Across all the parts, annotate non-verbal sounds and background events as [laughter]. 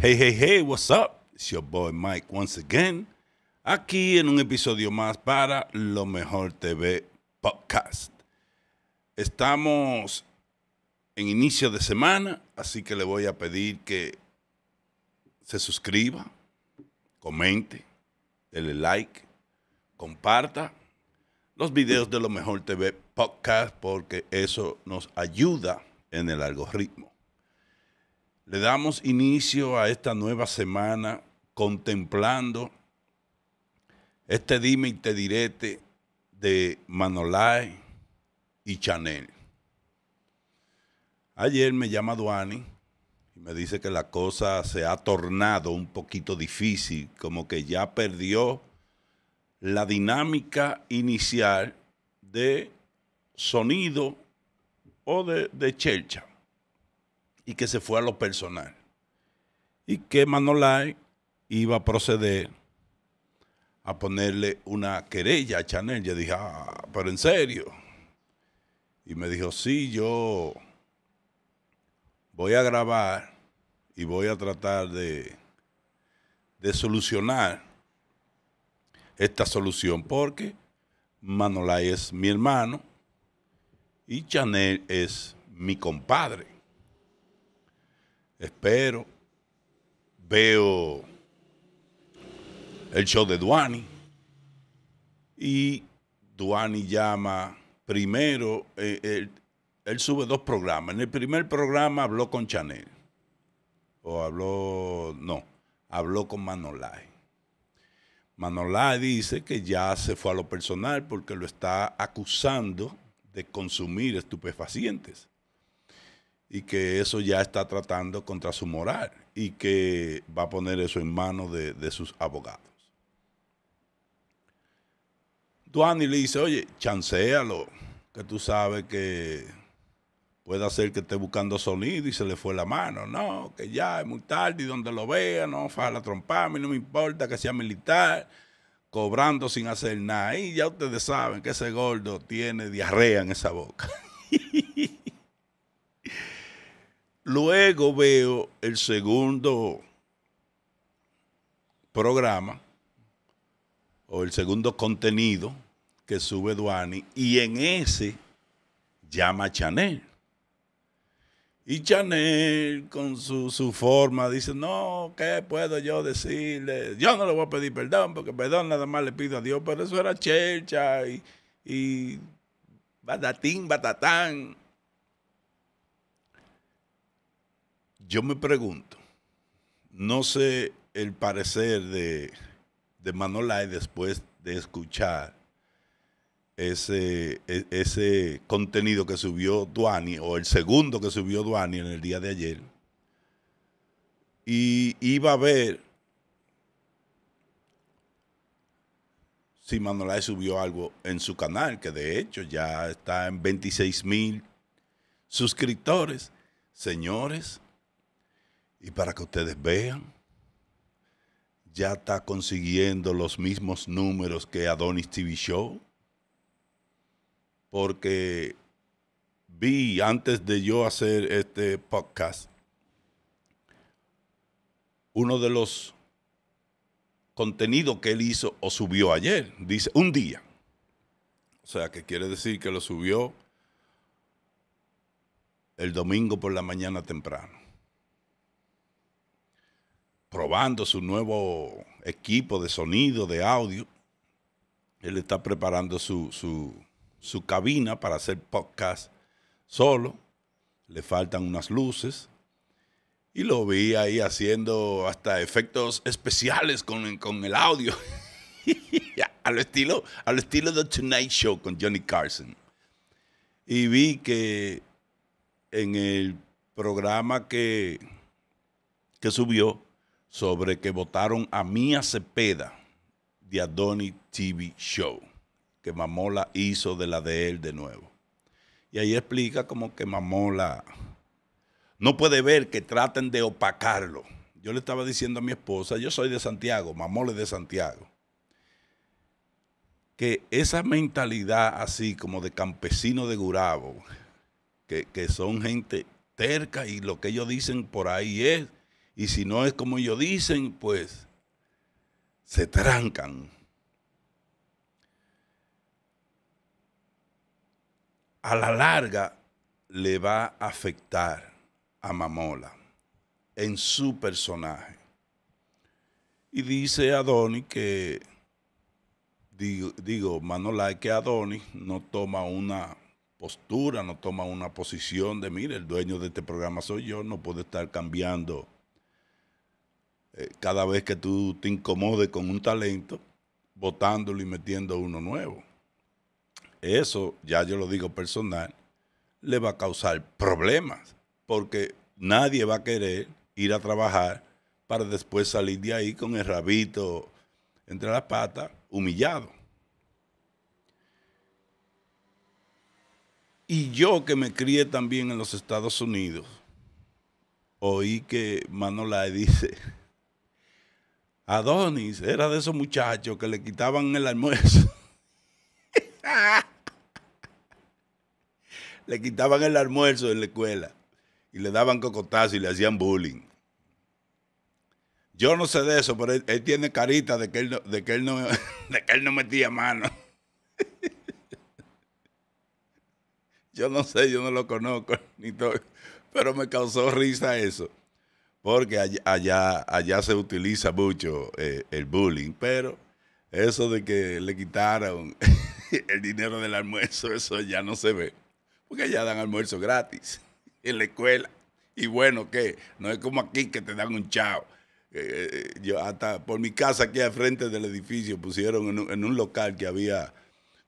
Hey, hey, hey, what's up? It's your boy Mike once again. Aquí en un episodio más para Lo Mejor TV Podcast. Estamos en inicio de semana, así que le voy a pedir que se suscriba, comente, dele like, comparta los videos de Lo Mejor TV Podcast porque eso nos ayuda en el algoritmo. Le damos inicio a esta nueva semana contemplando este dime y te direte de Manolay y Chanel. Ayer me llama Duani y me dice que la cosa se ha tornado un poquito difícil, como que ya perdió la dinámica inicial de sonido o de, de chelcha y que se fue a lo personal. Y que Manolay iba a proceder a ponerle una querella a Chanel. Yo dije, ah, pero en serio. Y me dijo, sí, yo voy a grabar y voy a tratar de, de solucionar esta solución porque Manolay es mi hermano y Chanel es mi compadre espero, veo el show de Duani y Duani llama primero, eh, él, él, sube dos programas. En el primer programa habló con Chanel, o habló, no, habló con Manolay. Manolay dice que ya se fue a lo personal porque lo está acusando de consumir estupefacientes y que eso ya está tratando contra su moral y que va a poner eso en manos de, sus abogados. Duani le dice, oye, chancealo, que tú sabes que puede ser que esté buscando sonido y se le fue la mano. No, que ya es muy tarde y donde lo vea, no, la a mí no me importa que sea militar, cobrando sin hacer nada. Y ya ustedes saben que ese gordo tiene diarrea en esa boca. [laughs] Luego veo el segundo programa o el segundo contenido que sube Duani y en ese llama a Chanel. Y Chanel con su, forma dice, no, ¿qué puedo yo decirle? Yo no le voy a pedir perdón, porque perdón nada más le pido a Dios, pero eso era chercha y batatín, batatán. yo me pregunto, no sé el parecer de, de Manolay después de escuchar ese, e, ese contenido que subió Duani, o el segundo que subió Duani en el día de ayer, y iba a ver si Manolay subió algo en su canal, que de hecho ya está en 26 mil suscriptores. Señores, y para que ustedes vean, ya está consiguiendo los mismos números que Adonis TV Show. Porque vi antes de yo hacer este podcast, uno de los contenidos que él hizo o subió ayer, dice un día. O sea, que quiere decir que lo subió el domingo por la mañana temprano probando su nuevo equipo de sonido, de audio. Él está preparando su, cabina para hacer podcast solo. Le faltan unas luces. Y lo vi ahí haciendo hasta efectos especiales con, el audio. [laughs] al estilo, al estilo de Tonight Show con Johnny Carson. Y vi que en el programa que, que subió, sobre que votaron a Mía Cepeda de Adoni TV Show, que Mamola hizo de la de él de nuevo. Y ahí explica como que Mamola no puede ver que traten de opacarlo. Yo le estaba diciendo a mi esposa, yo soy de Santiago, Mamola es de Santiago, que esa mentalidad así como de campesino de Gurabo, que, que son gente terca y lo que ellos dicen por ahí es, y si no es como ellos dicen, pues se trancan. A la larga le va a afectar a Mamola en su personaje. Y dice Adoni que, digo, digo que Adoni no toma una postura, no toma una posición de, mire, el dueño de este programa soy yo, no puedo estar cambiando eh, cada vez que tú te incomodes con un talento, votándolo y metiendo uno nuevo. Eso, ya yo lo digo personal, le va a causar problemas, porque nadie va a querer ir a trabajar para después salir de ahí con el rabito entre las patas, humillado. Y yo que me crié también en los Estados Unidos, oí que Manolay dice Adonis era de esos muchachos que le quitaban el almuerzo. [laughs] le quitaban el almuerzo en la escuela y le daban cocotazo y le hacían bullying. Yo no sé de eso, pero él, tiene carita de que él no, de que él no, [laughs] de que él no metía mano. [laughs] Yo no sé, yo no lo conozco, ni todo, pero me causó risa eso porque allá, allá, se utiliza mucho eh, el bullying, pero eso de que le quitaron [laughs] el dinero del almuerzo, eso ya no se ve, porque allá dan almuerzo gratis [laughs] en la escuela. Y bueno, que no es como aquí que te dan un chao. Eh, eh, yo hasta por mi casa aquí al frente del edificio pusieron en un local que había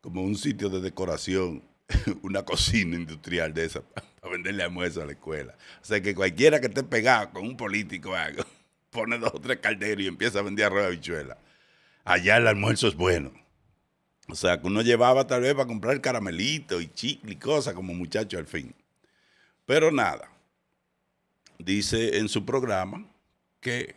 como un sitio de decoración [laughs] una cocina industrial de esa [laughs] para venderle almuerzo a la escuela. O sea que cualquiera que esté pegado con un político algo, [laughs] pone dos o tres calderos y empieza a vender arroz de habichuela. Allá el almuerzo es bueno. O sea que uno llevaba tal vez para comprar caramelito y chicle y cosas como muchacho al fin. Pero nada, dice en su programa que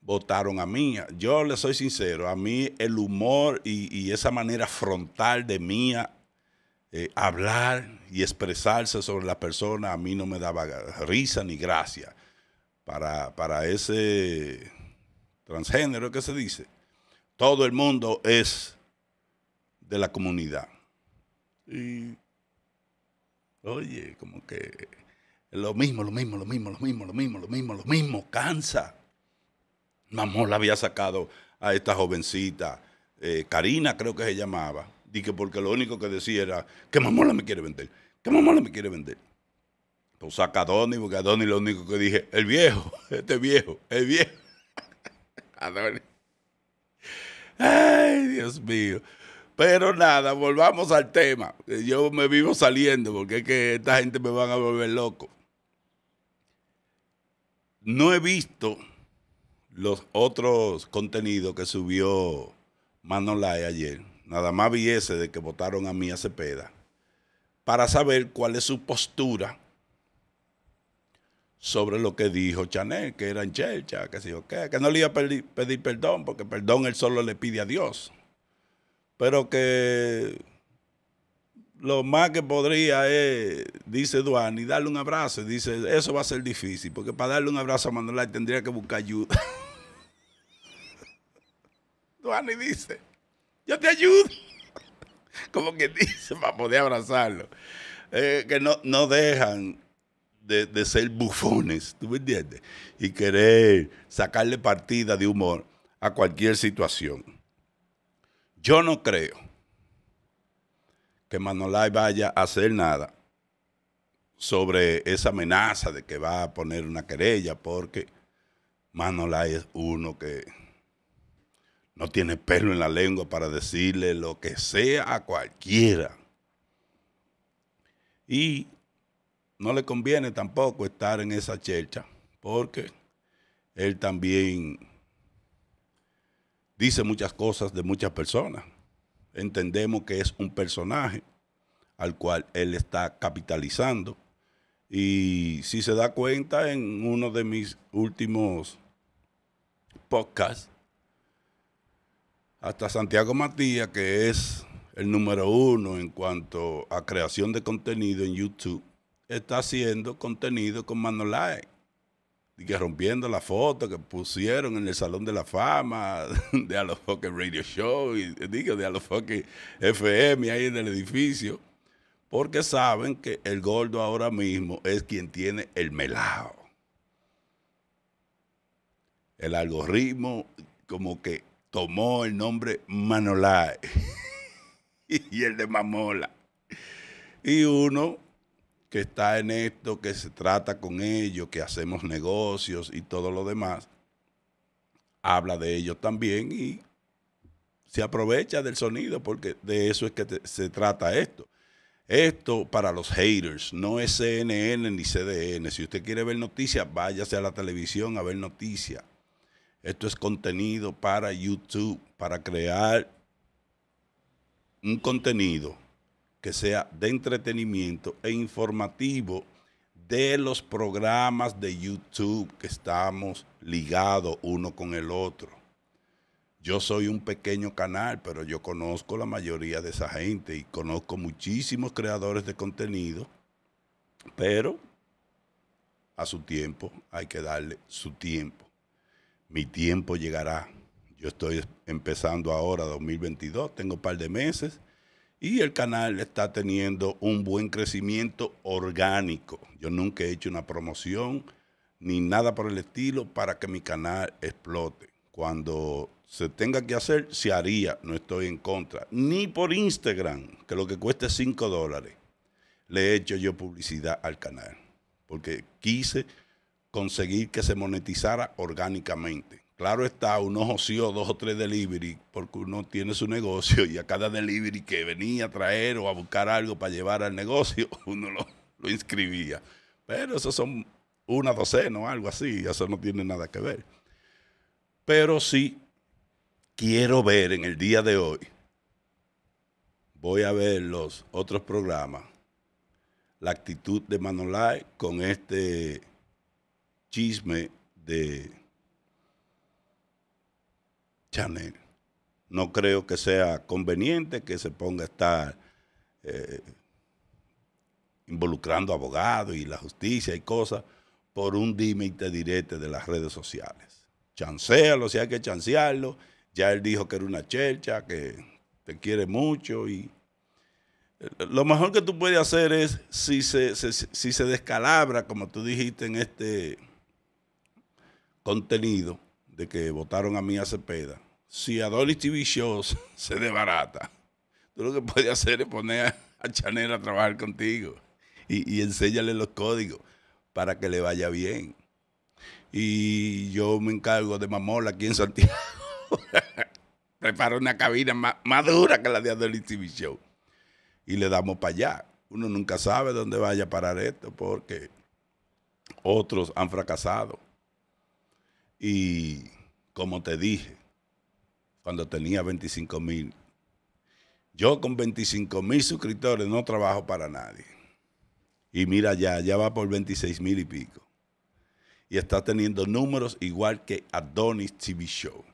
votaron a mí. Yo le soy sincero, a mí el humor y, y esa manera frontal de mía eh, hablar y expresarse sobre la persona a mí no me daba risa ni gracia. Para, ese transgénero que se dice, todo el mundo es de la comunidad. Y, oye, como que lo mismo, lo mismo, lo mismo, lo mismo, lo mismo, lo mismo, lo mismo, cansa. Mamón la había sacado a esta jovencita, eh, Karina creo que se llamaba, Dije, porque lo único que decía era ¿qué Mamola me quiere vender, ¿Qué Mamola me quiere vender. Pues saca a Donny, porque a Donny lo único que dije, el viejo, [laughs] este viejo, el viejo. [laughs] Donny Ay, Dios mío. Pero nada, volvamos al tema. Yo me vivo saliendo porque es que esta gente me van a volver loco. No he visto los otros contenidos que subió Manolay ayer nada más viese de que votaron a mí a Cepeda, para saber cuál es su postura sobre lo que dijo Chanel, que era en Chelcha, que, sí, que no le iba a pedir, perdón, porque perdón él solo le pide a Dios, pero que lo más que podría es, dice Duani, darle un abrazo, dice, eso va a ser difícil, porque para darle un abrazo a Manuel tendría que buscar ayuda. [laughs] Duani dice, yo te ayudo. [laughs] Como que dice, para [laughs] poder abrazarlo. Eh, que no, no dejan de, de, ser bufones, ¿tú me entiendes? Y querer sacarle partida de humor a cualquier situación. Yo no creo que Manolay vaya a hacer nada sobre esa amenaza de que va a poner una querella, porque Manolay es uno que no tiene pelo en la lengua para decirle lo que sea a cualquiera. Y no le conviene tampoco estar en esa chercha, porque él también dice muchas cosas de muchas personas. Entendemos que es un personaje al cual él está capitalizando. Y si se da cuenta, en uno de mis últimos podcasts, hasta Santiago Matías, que es el número uno en cuanto a creación de contenido en YouTube, está haciendo contenido con Manolai. Y que rompiendo la foto que pusieron en el Salón de la Fama, [laughs] de a los fucking Radio Show, y, eh, digo, de a los fucking FM ahí en el edificio. Porque saben que el gordo ahora mismo es quien tiene el melao. El algoritmo como que tomó el nombre Manolai [laughs] y el de Mamola. Y uno que está en esto, que se trata con ellos, que hacemos negocios y todo lo demás, habla de ellos también y se aprovecha del sonido porque de eso es que se trata esto. Esto para los haters, no es CNN ni CDN. Si usted quiere ver noticias, váyase a la televisión a ver noticias. Esto es contenido para YouTube, para crear un contenido que sea de entretenimiento e informativo de los programas de YouTube que estamos ligados uno con el otro. Yo soy un pequeño canal, pero yo conozco la mayoría de esa gente y conozco muchísimos creadores de contenido, pero a su tiempo hay que darle su tiempo mi tiempo llegará. Yo estoy empezando ahora 2022, tengo un par de meses y el canal está teniendo un buen crecimiento orgánico. Yo nunca he hecho una promoción ni nada por el estilo para que mi canal explote. Cuando se tenga que hacer, se haría, no estoy en contra. Ni por Instagram, que lo que cueste 5 dólares, le he hecho yo publicidad al canal, porque quise conseguir que se monetizara orgánicamente. Claro está, uno oció dos o tres delivery porque uno tiene su negocio y a cada delivery que venía a traer o a buscar algo para llevar al negocio, [laughs] uno lo, inscribía. Pero eso son una docena o algo así, eso no tiene nada que ver. Pero sí quiero ver en el día de hoy, voy a ver los otros programas, la actitud de Manolai con este chisme de Chanel. No creo que sea conveniente que se ponga a estar eh, involucrando abogados y la justicia y cosas por un dime y te direte de las redes sociales. Chancealo si hay que chancearlo. Ya él dijo que era una chelcha, que te quiere mucho y eh, lo mejor que tú puedes hacer es, si si se descalabra, como tú dijiste en este contenido de que votaron a mí a Cepeda, si Dolly TV Shows [laughs] se desbarata, tú lo que puedes hacer es poner a, Chanel a trabajar contigo y, y enséñale los códigos para que le vaya bien. Y yo me encargo de Mamola aquí en Santiago. [laughs] Preparo una cabina más, dura que la de Adolis TV Show. Y le damos para allá. Uno nunca sabe dónde vaya a parar esto porque otros han fracasado. Y como te dije, cuando tenía 25 mil, yo con 25 mil suscriptores no trabajo para nadie. Y mira ya, ya va por 26 mil y pico. Y está teniendo números igual que Adonis TV Show.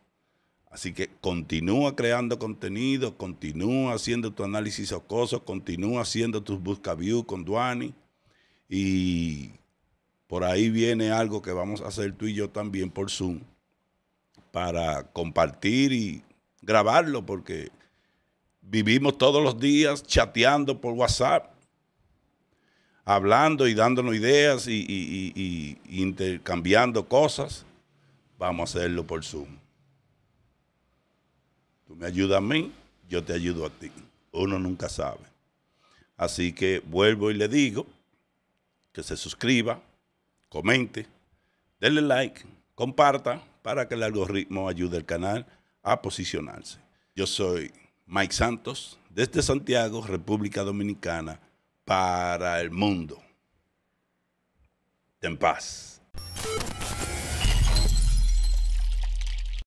Así que continúa creando contenido, continúa haciendo tu análisis ocoso, continúa haciendo tus view con Duani y por ahí viene algo que vamos a hacer tú y yo también por Zoom para compartir y grabarlo porque vivimos todos los días chateando por WhatsApp, hablando y dándonos ideas y, intercambiando cosas. Vamos a hacerlo por Zoom. Tú me ayudas a mí, yo te ayudo a ti. Uno nunca sabe. Así que vuelvo y le digo que se suscriba, comente, denle like, comparta para que el algoritmo ayude al canal a posicionarse. Yo soy Mike Santos desde Santiago, República Dominicana, para el mundo. en paz.